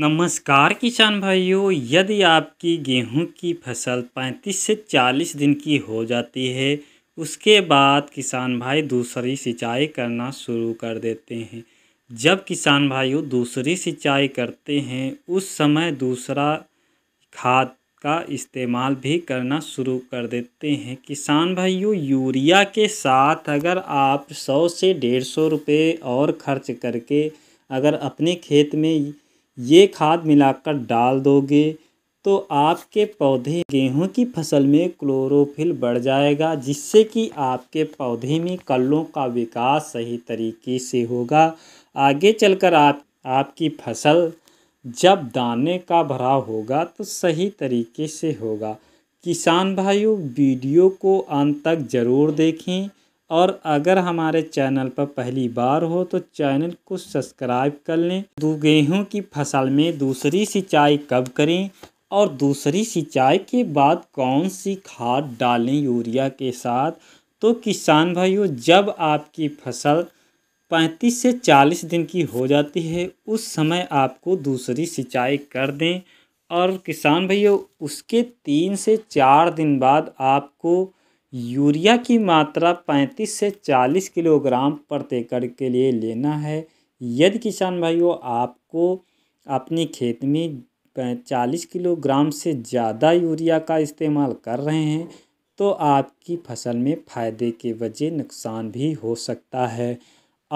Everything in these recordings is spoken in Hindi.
नमस्कार किसान भाइयों यदि आपकी गेहूं की फसल 35 से 40 दिन की हो जाती है उसके बाद किसान भाई दूसरी सिंचाई करना शुरू कर देते हैं जब किसान भाइयों दूसरी सिंचाई करते हैं उस समय दूसरा खाद का इस्तेमाल भी करना शुरू कर देते हैं किसान भाइयों यूरिया के साथ अगर आप सौ से डेढ़ सौ रुपये और खर्च करके अगर अपने खेत में ये खाद मिलाकर डाल दोगे तो आपके पौधे गेहूं की फसल में क्लोरोफिल बढ़ जाएगा जिससे कि आपके पौधे में कलों का विकास सही तरीके से होगा आगे चलकर आप आपकी फसल जब दाने का भराव होगा तो सही तरीके से होगा किसान भाइयों वीडियो को अंत तक ज़रूर देखें और अगर हमारे चैनल पर पहली बार हो तो चैनल को सब्सक्राइब कर लें दो गेहूँ की फसल में दूसरी सिंचाई कब करें और दूसरी सिंचाई के बाद कौन सी खाद डालें यूरिया के साथ तो किसान भाइयों जब आपकी फसल पैंतीस से चालीस दिन की हो जाती है उस समय आपको दूसरी सिंचाई कर दें और किसान भैया उसके तीन से चार दिन बाद आपको यूरिया की मात्रा 35 से 40 किलोग्राम प्रति एकड़ के लिए लेना है यदि किसान भाइयों आपको अपने खेत में चालीस किलोग्राम से ज़्यादा यूरिया का इस्तेमाल कर रहे हैं तो आपकी फसल में फ़ायदे के वजह नुकसान भी हो सकता है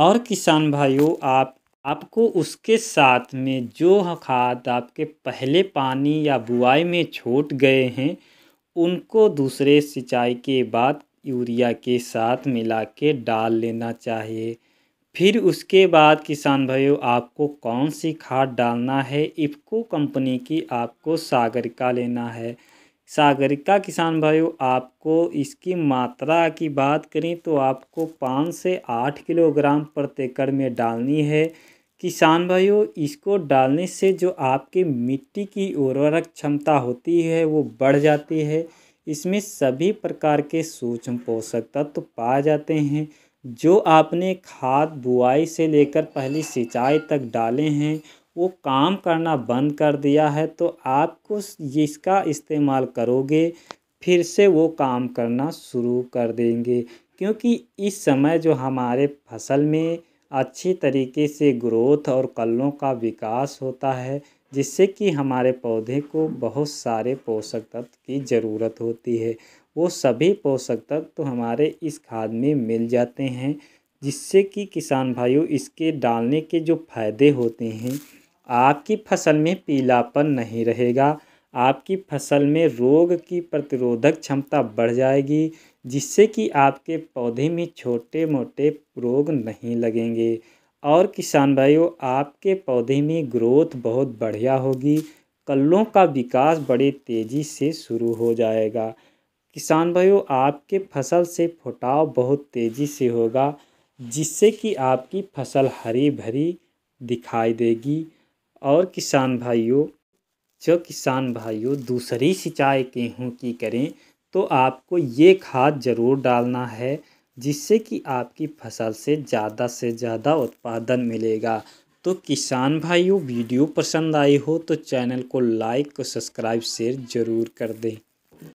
और किसान भाइयों आप आपको उसके साथ में जो खाद आपके पहले पानी या बुआई में छूट गए हैं उनको दूसरे सिंचाई के बाद यूरिया के साथ मिला के डाल लेना चाहिए फिर उसके बाद किसान भाइयों आपको कौन सी खाद डालना है इफको कंपनी की आपको सागरिका लेना है सागरिका किसान भाइयों आपको इसकी मात्रा की बात करें तो आपको पाँच से आठ किलोग्राम प्रति एकड़ में डालनी है किसान भाइयों इसको डालने से जो आपके मिट्टी की उर्वरक क्षमता होती है वो बढ़ जाती है इसमें सभी प्रकार के सूक्ष्म पोषक तत्व तो पाए जाते हैं जो आपने खाद बुआई से लेकर पहली सिंचाई तक डाले हैं वो काम करना बंद कर दिया है तो आपको इसका इस्तेमाल करोगे फिर से वो काम करना शुरू कर देंगे क्योंकि इस समय जो हमारे फसल में अच्छी तरीके से ग्रोथ और कलों का विकास होता है जिससे कि हमारे पौधे को बहुत सारे पोषक तत्व की ज़रूरत होती है वो सभी पोषक तत्व तो हमारे इस खाद में मिल जाते हैं जिससे कि किसान भाइयों इसके डालने के जो फायदे होते हैं आपकी फसल में पीलापन नहीं रहेगा आपकी फसल में रोग की प्रतिरोधक क्षमता बढ़ जाएगी जिससे कि आपके पौधे में छोटे मोटे रोग नहीं लगेंगे और किसान भाइयों आपके पौधे में ग्रोथ बहुत बढ़िया होगी कल्लों का विकास बड़े तेज़ी से शुरू हो जाएगा किसान भाइयों आपके फसल से फुटाव बहुत तेज़ी से होगा जिससे कि आपकी फसल हरी भरी दिखाई देगी और किसान भाइयों जो किसान भाइयों दूसरी सिंचाई गेहूँ की करें तो आपको ये खाद ज़रूर डालना है जिससे कि आपकी फसल से ज़्यादा से ज़्यादा उत्पादन मिलेगा तो किसान भाइयों वीडियो पसंद आई हो तो चैनल को लाइक और सब्सक्राइब शेयर ज़रूर कर दें